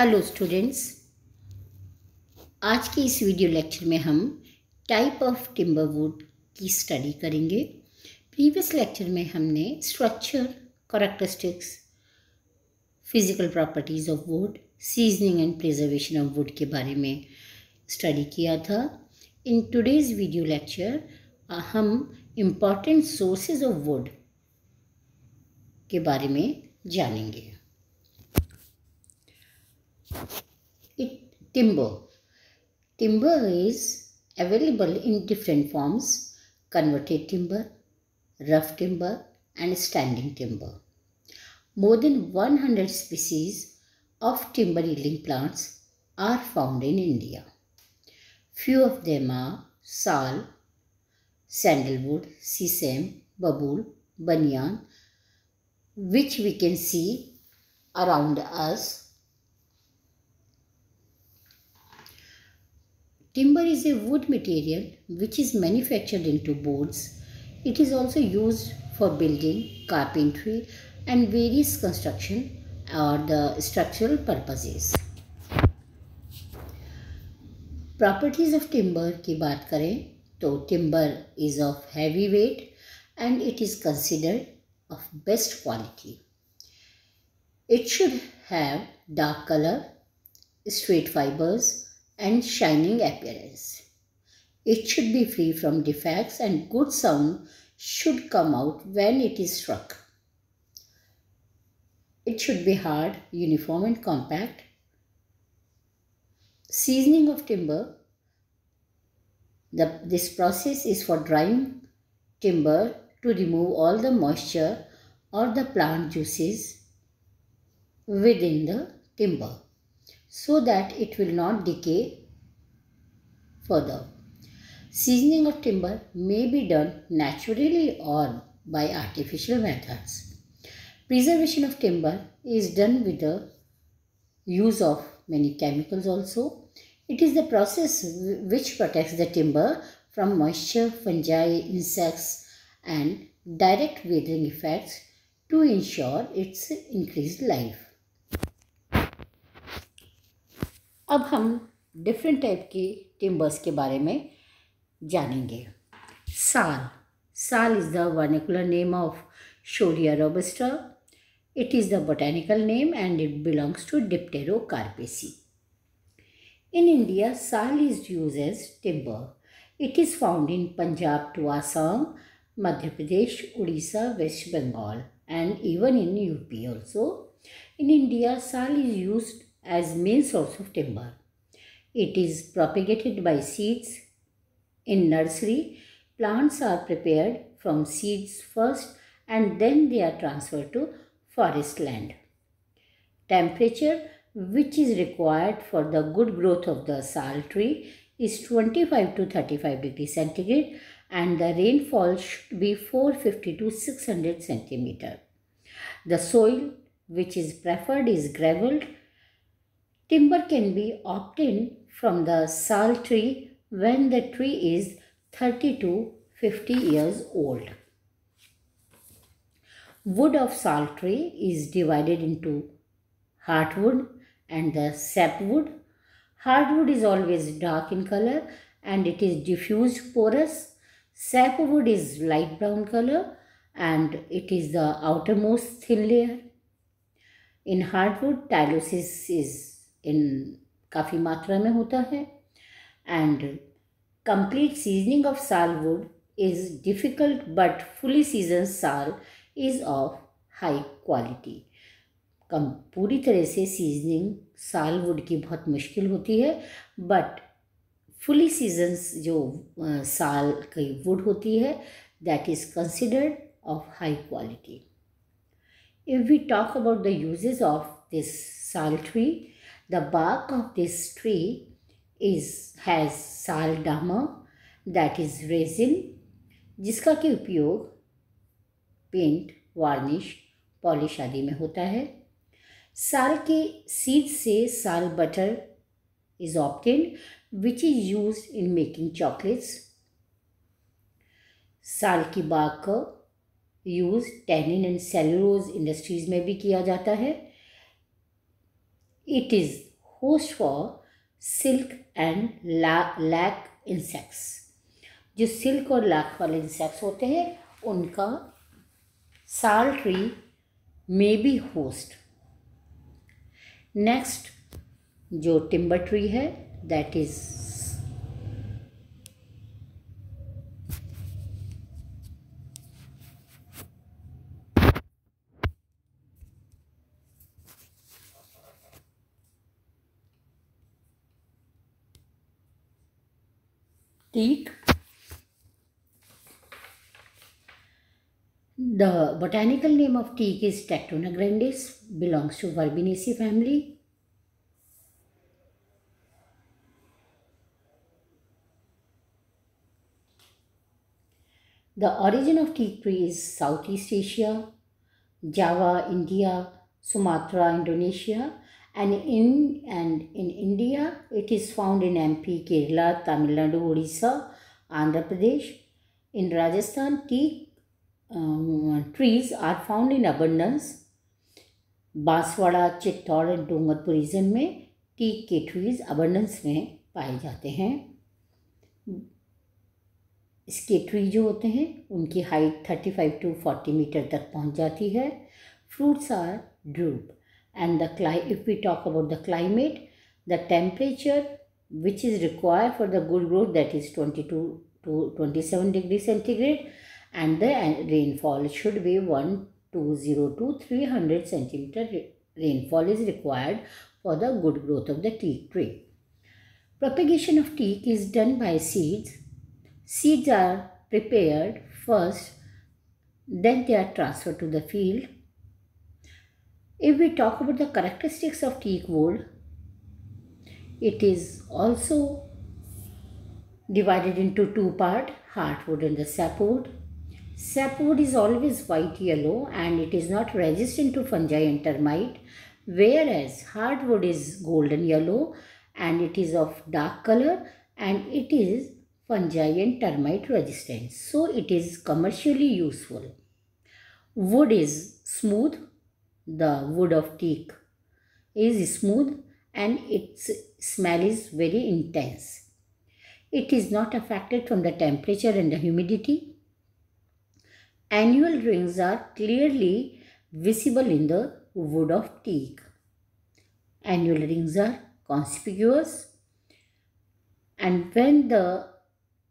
Hello students आज की इस वीडियो लेक्चर में हम टाइप ऑफ टिम्बर वुड की स्टडी करेंगे प्रीवियस लेक्चर में हमने structure characteristics physical properties of wood seasoning and preservation of wood के बारे में स्टडी किया था इन टुडेज़ वीडियो लेक्चर हम इम्पॉर्टेंट सोर्सेज ऑफ वुड के बारे में जानेंगे It, timber. Timber is available in different forms converted timber, rough timber, and standing timber. More than 100 species of timber yielding plants are found in India. Few of them are sal, sandalwood, sisam, babool, banyan, which we can see around us Timber is a wood material which is manufactured into boards. It is also used for building, carpentry and various construction or the structural purposes. Properties of timber ki baat kare, to timber is of heavy weight and it is considered of best quality. It should have dark color, straight fibers, and shining appearance. It should be free from defects and good sound should come out when it is struck. It should be hard, uniform and compact. Seasoning of timber. The, this process is for drying timber to remove all the moisture or the plant juices within the timber so that it will not decay further. Seasoning of timber may be done naturally or by artificial methods. Preservation of timber is done with the use of many chemicals also. It is the process which protects the timber from moisture, fungi, insects and direct weathering effects to ensure its increased life. अब हम different type के timbers के बारे में जानेंगे sal sal is the vernacular name of Shorea robusta it is the botanical name and it belongs to dipterocarpaceae in India sal is use as timber it is found in Punjab to Assam Madhya Pradesh Orissa West Bengal and even in UP also in India sal is use as main source of timber. It is propagated by seeds. In nursery, plants are prepared from seeds first and then they are transferred to forest land. Temperature which is required for the good growth of the sal tree is 25 to 35 degree centigrade and the rainfall should be 450 to 600 centimeter. The soil which is preferred is gravel Timber can be obtained from the sal tree when the tree is 30 to 50 years old. Wood of sal tree is divided into heartwood and the sapwood. Hardwood is always dark in color and it is diffused porous. Sapwood is light brown color and it is the outermost thin layer. In hardwood, tylosis is in काफ़ी मात्रा में होता है and seasoning of sal wood is difficult but fully season sal is of high quality कम पूरी तरह से seasoning सालवुड की बहुत मुश्किल होती है बट फुली सीजन जो साल की वुड होती है that is considered of high quality if we talk about the uses of this sal tree The bark of this tree is has saldama that is resin जिसका कि उपयोग पेंट वार्निश पॉलिश आदि में होता है साल के सीड से sal butter is obtained which is use in making chocolates sal की बाग का use tannin and cellulose industries में भी किया जाता है It is host for silk and lac insects. जो सिल्क और लाख वाले इंसेक्ट्स होते हैं उनका sal tree may be host next जो टिम्बर ट्री है that is Teak. The botanical name of teak is Tectona grandis, belongs to Verbenaceae family. The origin of teak tree is Southeast Asia, Java, India, Sumatra, Indonesia and in and in India it is found in MP, Kerala, Tamil Nadu, Odisha, Andhra Pradesh. In Rajasthan, tea um, trees are found in abundance. Banswara Chittor and Dungarpur region में teak के trees abundance में पाए जाते हैं इसके tree जो होते हैं उनकी height thirty five to forty metre तक पहुंच जाती है fruits are drupe and the if we talk about the climate the temperature which is required for the good growth that is 22 to 27 degree centigrade and the rainfall should be 120 to 300 centimeter rainfall is required for the good growth of the teak tree propagation of teak is done by seeds seeds are prepared first then they are transferred to the field if we talk about the characteristics of teak wood, it is also divided into two part, hardwood and the sapwood. Sapwood is always white yellow and it is not resistant to fungi and termite, whereas hardwood is golden yellow and it is of dark color and it is fungi and termite resistant. So it is commercially useful. Wood is smooth the wood of teak is smooth and its smell is very intense. It is not affected from the temperature and the humidity. Annual rings are clearly visible in the wood of teak. Annual rings are conspicuous and when the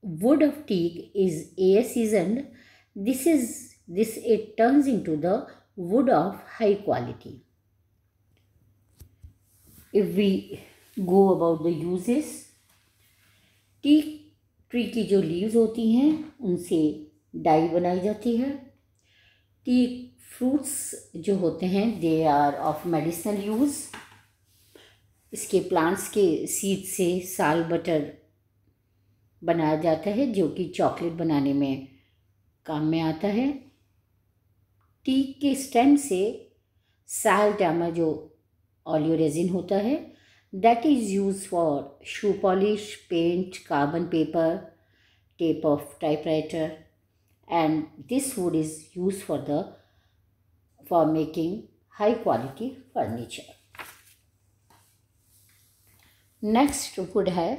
wood of teak is air seasoned, this is this it turns into the wood of high quality. If we go about the uses, teak tree की जो leaves होती हैं उनसे dye बनाई जाती है T fruits जो होते हैं they are of medicinal use. इसके प्लांट्स के सीड से साल बटर बनाया जाता है जो कि चॉकलेट बनाने में काम में आता है टीक के स्टेम से टामा जो ऑलियो रेजिन होता है that is use for shoe polish paint carbon paper tape of typewriter and this wood is use for the for making high quality furniture next wood है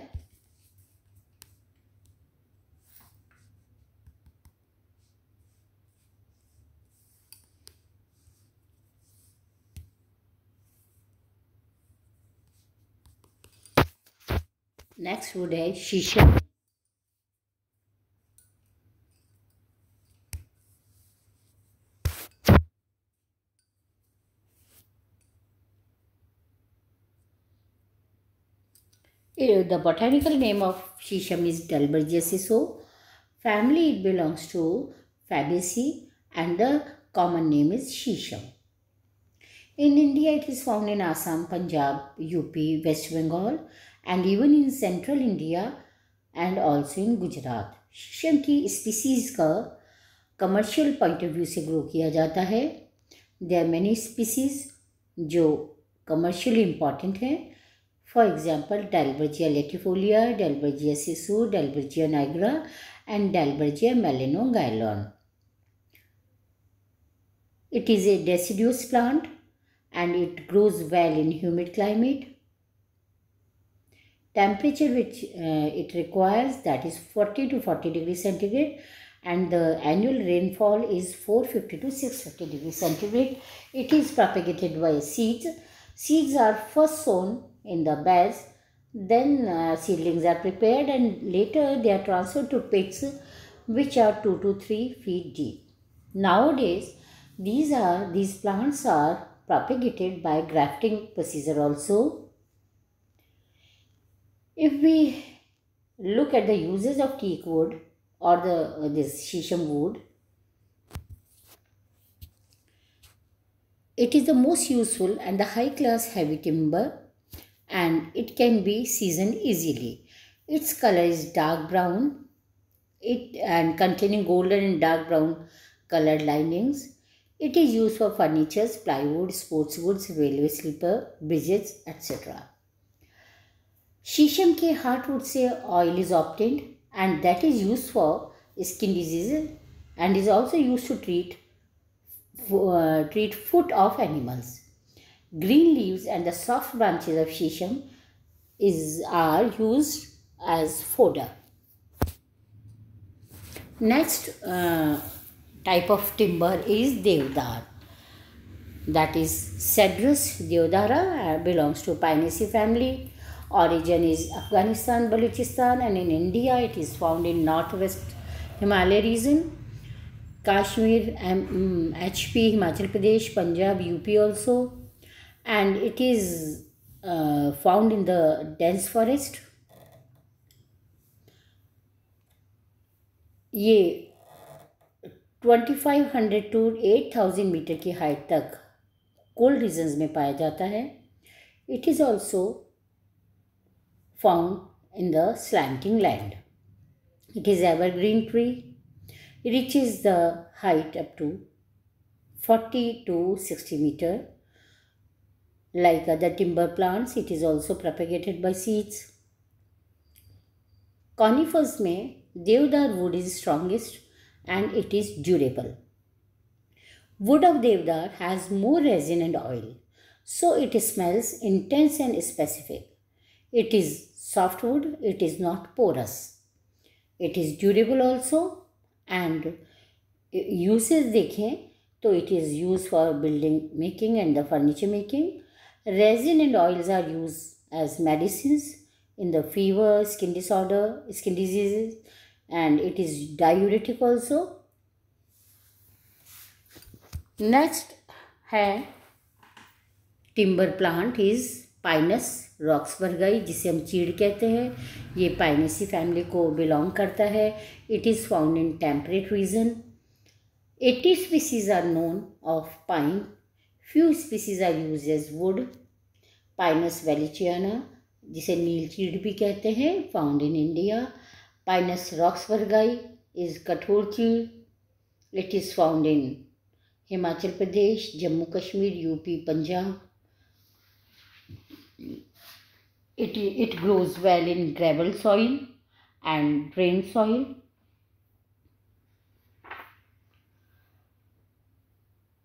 Next word है The botanical name of shisham is Dalbergiaceae. Family it belongs to Fabaceae and the common name is shisham. In India, it is found in Assam, Punjab, UP, West Bengal and even in central India and also in Gujarat शीशम की species का commercial point of view से grow किया जाता है they are many species जो commercially important हैं for example Dalbergia latifolia Dalbergia sissoo Dalbergia nigra and Dalbergia melanoxylon it is a deciduous plant and it grows well in humid climate temperature which uh, it requires that is 40 to 40 degree centigrade and the annual rainfall is 450 to 650 degree centigrade. It is propagated by seeds. Seeds are first sown in the beds, then uh, seedlings are prepared and later they are transferred to pits which are 2 to 3 feet deep. Nowadays, these are these plants are propagated by grafting procedure also if we look at the uses of teak wood or the uh, this shisham wood, it is the most useful and the high class heavy timber and it can be seasoned easily. Its color is dark brown it and containing golden and dark brown colored linings. It is used for furniture, plywood, sports goods, railway sleeper, bridges, etc. Shisham ke heartwood oil is obtained and that is used for skin diseases and is also used to treat uh, treat foot of animals. Green leaves and the soft branches of shisham is are used as fodder. Next uh, type of timber is deodar. That is Cedrus deodara uh, belongs to Pinaceae family Origin is Afghanistan, Balochistan and in India it is found in northwest Himalaya region. Kashmir, um, HP, Himachal Pradesh, Punjab, UP also and it is uh, found in the dense forest. ये 2500 to 8000 metre की height तक cold regions में पाया जाता है it is also found in the slanting land. It is evergreen tree. It reaches the height up to 40 to 60 meter. Like other timber plants, it is also propagated by seeds. Conifers may deodar wood is strongest and it is durable. Wood of Devdar has more resin and oil, so it smells intense and specific. It is softwood, it is not porous. It is durable also and uses देखें So it is used for building making and the furniture making. Resin and oils are used as medicines in the fever, skin disorder, skin diseases and it is diuretic also. Next है timber plant is Pinus roxburghii जिसे हम चीड़ कहते हैं ये पाइनसी family को belong करता है it is found in temperate region eighty species are known of pine few species are use as wood Pinus wallichiana जिसे नील चीड़ भी कहते हैं found in India Pinus roxburghii is कठोर चीड़ it is found in Himachal Pradesh Jammu Kashmir UP Punjab it, it grows well in gravel soil and drain soil.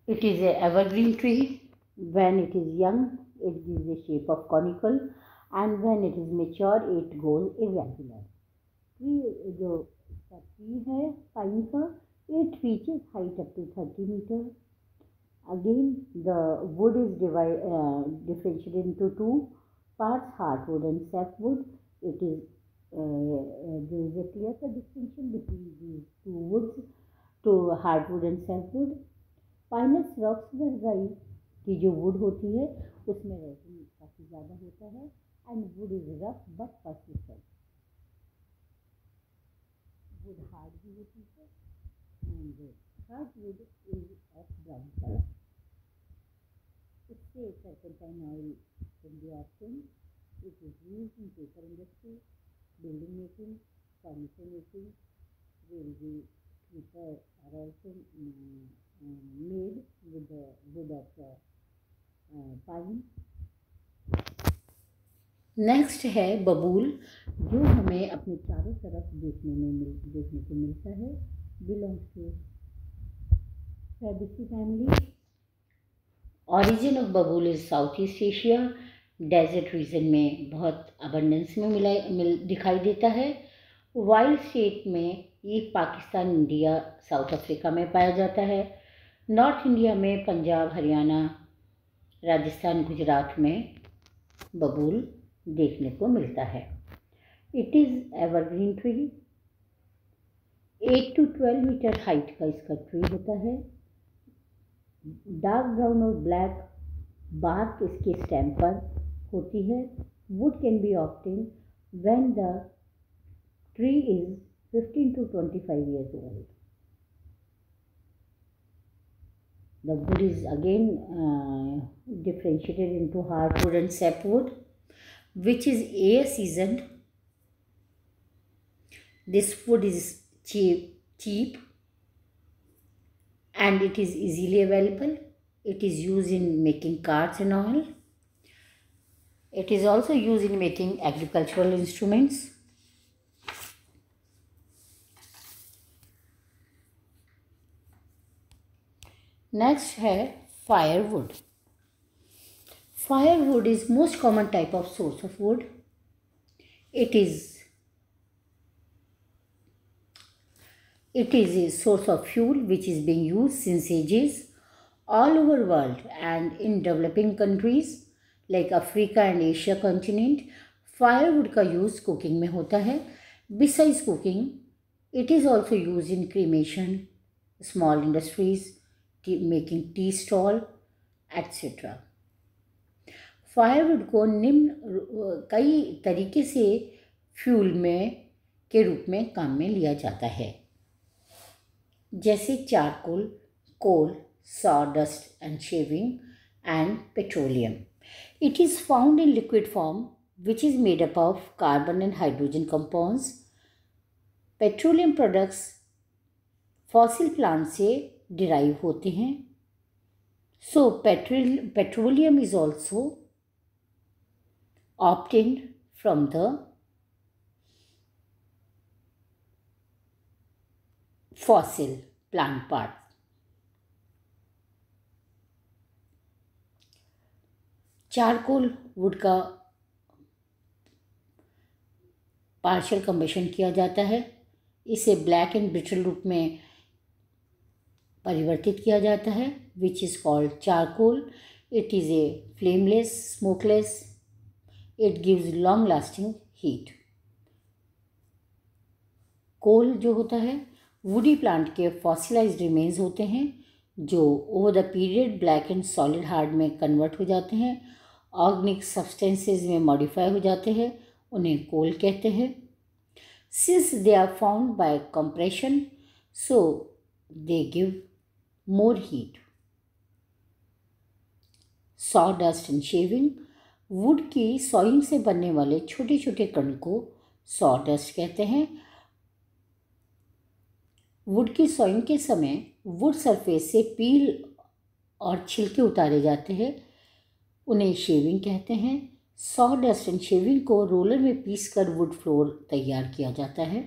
It is an evergreen tree. When it is young, it gives the shape of conical and when it is mature, it goes irregular. Tree जो tree is pine it reaches height up to 30 meters. Again, the wood is divided, uh, differentiated into two parts, hardwood and softwood. It is, uh, there is a clear cut distinction between these two woods, to hardwood and softwood. Pinus roxburghii की जो would होती है उसमें resin काफ़ी ज़्यादा होता है and wood is rough but persistent wood hard भी होती है and hard wood is turpentine oil can be obtained, which is used in paper industry, building making, furniture making, where the paper are also um, um, made with the wood of the uh, pine. Next है बबूल जो हमें अपने चारों तरफ देखने में मिल देखने को मिलता है belongs to Fabaceae family origin of babul is south east Asia desert region में बहुत अबंडेंस में मिला मिल दिखाई देता है वाइल्ड स्टेट में ये पाकिस्तान इंडिया साउथ अफ्रीका में पाया जाता है नॉर्थ इंडिया में पंजाब हरियाणा राजस्थान गुजरात में बबूल देखने को मिलता है it is evergreen tree eight to twelve metre height का इसका ट्री होता है डार्क ब्राउन और ब्लैक बार इसके स्टेम पर होती है wood can be obtain when the tree is fifteen to twenty five years old the wood is again differentiated into hard wood and sap wood which is air season this wood is cheap cheap and it is easily available. It is used in making cards and all. It is also used in making agricultural instruments. Next है firewood. Firewood is most common type of source of wood. It is It is a source of fuel which is being used since ages all over world and in developing countries like Africa and Asia continent firewood का use cooking में होता है besides cooking it is also use in cremation small industries making tea stall etcetera firewood को निम्न कई तरीके से fuel में के रूप में काम में लिया जाता है जैसे charcoal coal sawdust and shaving and petroleum it is found in liquid form which is made up of carbon and hydrogen compounds petroleum products fossil plant से डिराइव होते हैं so petrol petroleum is also obtained from the fossil plant part charcoal wood का partial combustion किया जाता है इसे black and brittle रूप में परिवर्तित किया जाता है which is called charcoal it is a flameless smokeless it gives long lasting heat coal जो होता है वुडी प्लांट के फॉसिलाइज रिमेन्स होते हैं जो over the period black and solid hard में कन्वर्ट हो जाते हैं ऑर्गेनिक सब्सटेंसेस में मॉडिफाई हो जाते हैं उन्हें कोल कहते हैं since they are found by compression so they give more heat sawdust and shaving wood की सॉइंग से बनने वाले छोटे छोटे कण को सॉडस्ट कहते हैं वुड की सोइंग के समय वुड सरफेस से पील और छिलके उतारे जाते हैं उन्हें शेविंग कहते हैं सॉ डस्ट एंड शेविंग को रोलर में पीस कर वुड फ्लोर तैयार किया जाता है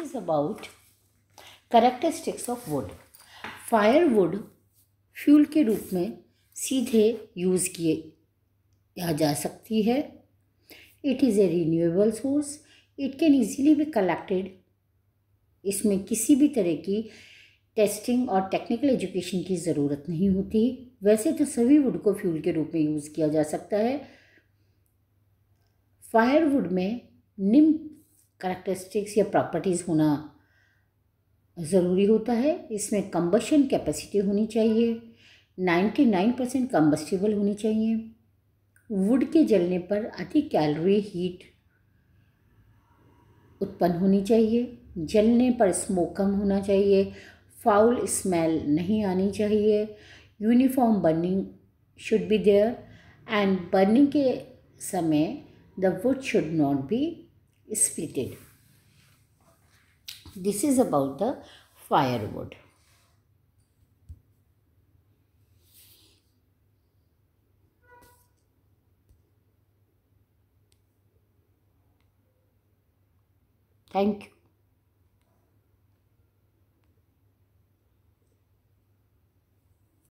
is about characteristics of wood fire wood fuel के रूप में सीधे यूज़ किए यहाँ जा सकती है it is a renewable source it can easily be collected इसमें किसी भी तरह की टेस्टिंग और टेक्निकल एजुकेशन की ज़रूरत नहीं होती वैसे तो सभी वुड को फ्यूल के रूप में यूज़ किया जा सकता है फायरवुड में निम करेक्टरिस्टिक्स या प्रॉपर्टीज़ होना ज़रूरी होता है इसमें कम्बशन कैपेसिटी होनी चाहिए नाइन्टी नाइन परसेंट कम्बस्टिबल होनी चाहिए वुड के जलने पर अधिक कैलोरी हीट उत्पन्न होनी चाहिए जलने पर स्मोक कम होना चाहिए फाउल स्मेल नहीं आनी चाहिए uniform burning should be there and burning के समय the wood should not be splitted this is about the firewood Thank you.